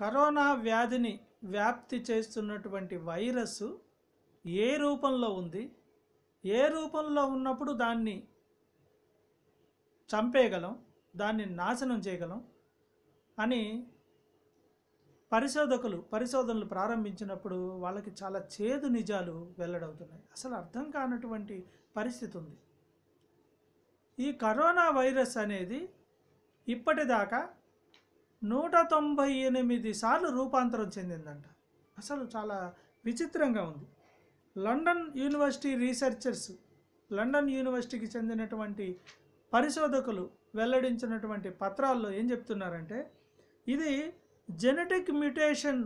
corona వ్యాధిని వ్యాప్తి చేస్తున్నటువంటి వైరస్ ఏ రూపంలో ఉంది ఏ రూపంలో ఉన్నప్పుడు దాన్ని చంపేయగలం దాన్ని నాశనం చేయగలం అని పరిశోధకులు పరిశోధనలు ప్రారంభించినప్పుడు వాళ్ళకి చాలా చేదు నిజాలు వెల్లడవుతున్నాయి అసలు అర్థం కానటువంటి పరిస్థితి ఉంది ఈ కరోనా వైరస్ అనేది ఇప్పటిదాకా నూట తొంభై ఎనిమిది సార్లు రూపాంతరం చెందిందంట అసలు చాలా విచిత్రంగా ఉంది లండన్ యూనివర్సిటీ రీసెర్చర్స్ లండన్ యూనివర్సిటీకి చెందినటువంటి పరిశోధకులు వెల్లడించినటువంటి పత్రాల్లో ఏం చెప్తున్నారంటే ఇది జెనెటిక్ మ్యుటేషన్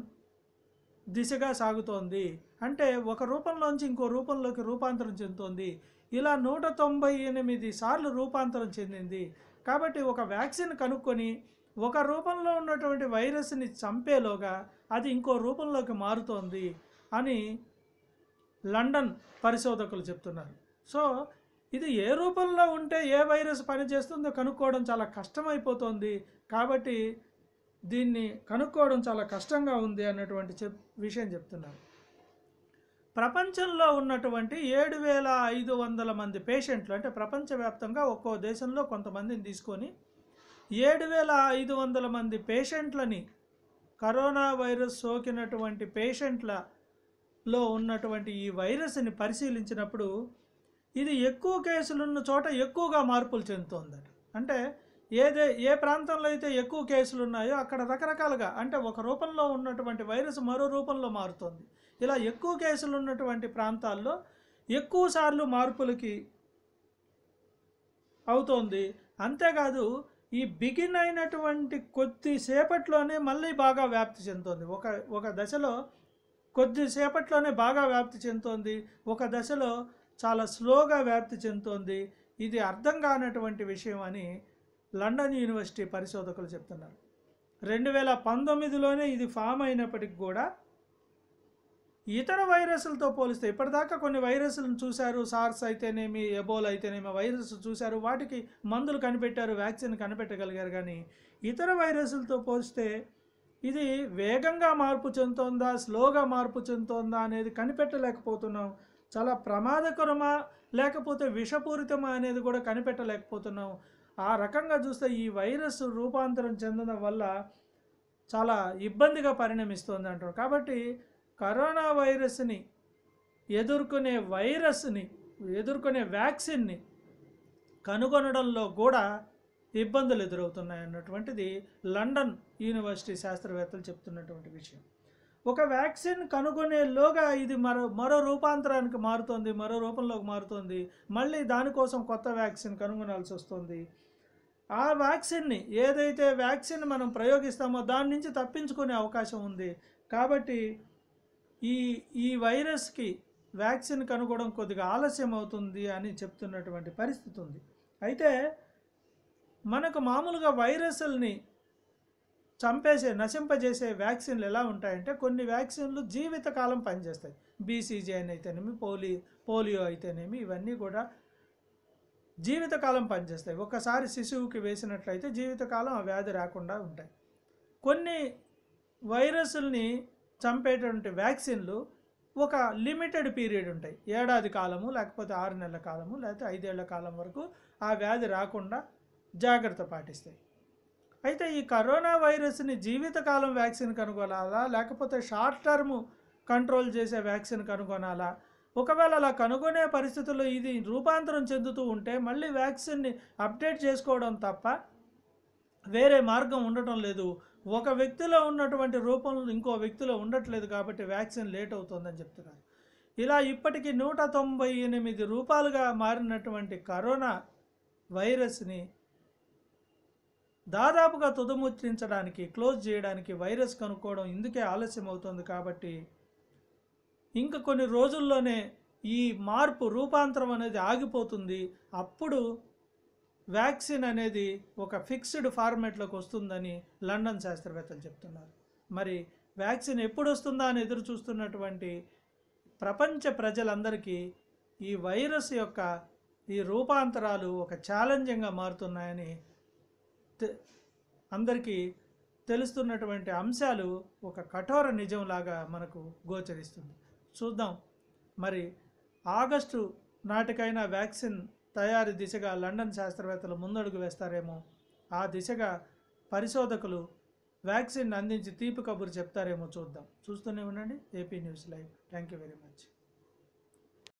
దిశగా సాగుతోంది అంటే ఒక రూపంలోంచి ఇంకో రూపంలోకి రూపాంతరం చెందుతోంది ఇలా నూట తొంభై ఎనిమిది సార్లు రూపాంతరం చెందింది కాబట్టి ఒక వ్యాక్సిన్ కనుక్కొని ఒక రూపంలో ఉన్నటువంటి వైరస్ని చంపేలోగా అది ఇంకో రూపంలోకి మారుతోంది అని లండన్ పరిశోధకులు చెప్తున్నారు సో ఇది ఏ రూపంలో ఉంటే ఏ వైరస్ పనిచేస్తుందో కనుక్కోవడం చాలా కష్టమైపోతుంది కాబట్టి దీన్ని కనుక్కోవడం చాలా కష్టంగా ఉంది అన్నటువంటి చెప్ విషయం చెప్తున్నారు ప్రపంచంలో ఉన్నటువంటి ఏడు వేల ఐదు వందల మంది పేషెంట్లు అంటే ప్రపంచవ్యాప్తంగా ఒక్కో దేశంలో కొంతమందిని తీసుకొని ఏడు వేల ఐదు వందల మంది పేషెంట్లని కరోనా వైరస్ సోకినటువంటి పేషెంట్లలో ఉన్నటువంటి ఈ వైరస్ని పరిశీలించినప్పుడు ఇది ఎక్కువ కేసులున్న చోట ఎక్కువగా మార్పులు చెందుతుందట అంటే ఏదే ఏ ప్రాంతంలో అయితే ఎక్కువ కేసులు ఉన్నాయో అక్కడ రకరకాలుగా అంటే ఒక రూపంలో ఉన్నటువంటి వైరస్ మరో రూపంలో మారుతుంది ఇలా ఎక్కువ కేసులు ఉన్నటువంటి ప్రాంతాల్లో ఎక్కువ సార్లు మార్పులకి అవుతోంది అంతేకాదు ఈ బిగిన్ అయినటువంటి కొద్దిసేపట్లోనే మళ్ళీ బాగా వ్యాప్తి చెందుతుంది ఒక ఒక దశలో కొద్దిసేపట్లోనే బాగా వ్యాప్తి చెందుతోంది ఒక దశలో చాలా స్లోగా వ్యాప్తి చెందుతుంది ఇది అర్థం కానటువంటి విషయం అని లండన్ యూనివర్సిటీ పరిశోధకులు చెప్తున్నారు రెండు వేల పంతొమ్మిదిలోనే ఇది ఫామ్ అయినప్పటికి కూడా ఇతర వైరస్లతో పోలిస్తే ఇప్పటిదాకా కొన్ని వైరస్లను చూశారు సార్స్ అయితేనేమి ఎబోల్ అయితేనేమి వైరస్ చూశారు వాటికి మందులు కనిపెట్టారు వ్యాక్సిన్ కనిపెట్టగలిగారు కానీ ఇతర వైరస్లతో పోలిస్తే ఇది వేగంగా మార్పు చెందుతుందా స్లోగా మార్పు చెందుతుందా అనేది కనిపెట్టలేకపోతున్నాం చాలా ప్రమాదకరమా లేకపోతే విషపూరితమా అనేది కూడా కనిపెట్టలేకపోతున్నాం ఆ రకంగా చూస్తే ఈ వైరస్ రూపాంతరం చెందడం వల్ల చాలా ఇబ్బందిగా పరిణమిస్తుంది అంటారు కాబట్టి కరోనా వైరస్ని ఎదుర్కొనే వైరస్ని ఎదుర్కొనే వ్యాక్సిన్ని కనుగొనడంలో కూడా ఇబ్బందులు ఎదురవుతున్నాయి అన్నటువంటిది లండన్ యూనివర్సిటీ శాస్త్రవేత్తలు చెప్తున్నటువంటి విషయం ఒక వ్యాక్సిన్ కనుగొనేలోగా ఇది మరో మరో రూపాంతరానికి మారుతుంది మరో రూపంలోకి మారుతుంది మళ్ళీ దానికోసం కొత్త వ్యాక్సిన్ కనుగొనాల్సి వస్తుంది ఆ వ్యాక్సిన్ని ఏదైతే వ్యాక్సిన్ మనం ప్రయోగిస్తామో దాని నుంచి తప్పించుకునే అవకాశం ఉంది కాబట్టి ఈ ఈ వైరస్కి వ్యాక్సిన్ కనుగొనడం కొద్దిగా ఆలస్యం అవుతుంది అని చెప్తున్నటువంటి పరిస్థితి ఉంది అయితే మనకు మామూలుగా వైరస్ని చంపేసే నశింపజేసే వ్యాక్సిన్లు ఎలా ఉంటాయంటే కొన్ని వ్యాక్సిన్లు జీవితకాలం పనిచేస్తాయి బీసీజీ అని అయితేనేమి పోలి పోలియో అయితేనేమి ఇవన్నీ కూడా జీవితకాలం పనిచేస్తాయి ఒకసారి శిశువుకి వేసినట్లయితే జీవితకాలం ఆ వ్యాధి రాకుండా ఉంటాయి కొన్ని వైరస్ని చంపేటువంటి వ్యాక్సిన్లు ఒక లిమిటెడ్ పీరియడ్ ఉంటాయి ఏడాది కాలము లేకపోతే ఆరు నెలల కాలము లేకపోతే ఐదేళ్ల కాలం వరకు ఆ వ్యాధి రాకుండా జాగ్రత్త పాటిస్తాయి అయితే ఈ కరోనా వైరస్ని జీవితకాలం వ్యాక్సిన్ కనుగొనాలా లేకపోతే షార్ట్ టర్మ్ కంట్రోల్ చేసే వ్యాక్సిన్ కనుగొనాలా ఒకవేళ అలా కనుగొనే పరిస్థితుల్లో ఇది రూపాంతరం చెందుతూ ఉంటే మళ్ళీ వ్యాక్సిన్ని అప్డేట్ చేసుకోవడం తప్ప వేరే మార్గం ఉండటం లేదు ఒక వ్యక్తిలో ఉన్నటువంటి రూపం ఇంకో వ్యక్తిలో ఉండట్లేదు కాబట్టి వ్యాక్సిన్ లేట్ అవుతుందని చెప్తున్నారు ఇలా ఇప్పటికీ నూట తొంభై ఎనిమిది రూపాలుగా మారినటువంటి కరోనా వైరస్ని దాదాపుగా తుదముచ్చరించడానికి క్లోజ్ చేయడానికి వైరస్ కనుక్కోవడం ఇందుకే ఆలస్యం అవుతుంది కాబట్టి ఇంకా కొన్ని రోజుల్లోనే ఈ మార్పు రూపాంతరం అనేది ఆగిపోతుంది అప్పుడు వ్యాక్సిన్ అనేది ఒక ఫిక్స్డ్ ఫార్మేట్లోకి వస్తుందని లండన్ శాస్త్రవేత్తలు చెప్తున్నారు మరి వ్యాక్సిన్ ఎప్పుడు వస్తుందా అని ఎదురు చూస్తున్నటువంటి ప్రపంచ ప్రజలందరికీ ఈ వైరస్ యొక్క ఈ రూపాంతరాలు ఒక ఛాలెంజింగ్గా మారుతున్నాయని అందరికీ తెలుస్తున్నటువంటి అంశాలు ఒక కఠోర నిజంలాగా మనకు గోచరిస్తుంది చూద్దాం మరి ఆగస్టు నాటికైనా వ్యాక్సిన్ తయారీ దిశగా లండన్ శాస్త్రవేత్తలు ముందడుగు వేస్తారేమో ఆ దిశగా పరిశోధకులు వ్యాక్సిన్ అందించి తీపి కబురు చెప్తారేమో చూద్దాం చూస్తూనే ఉండండి AP news live thank you very much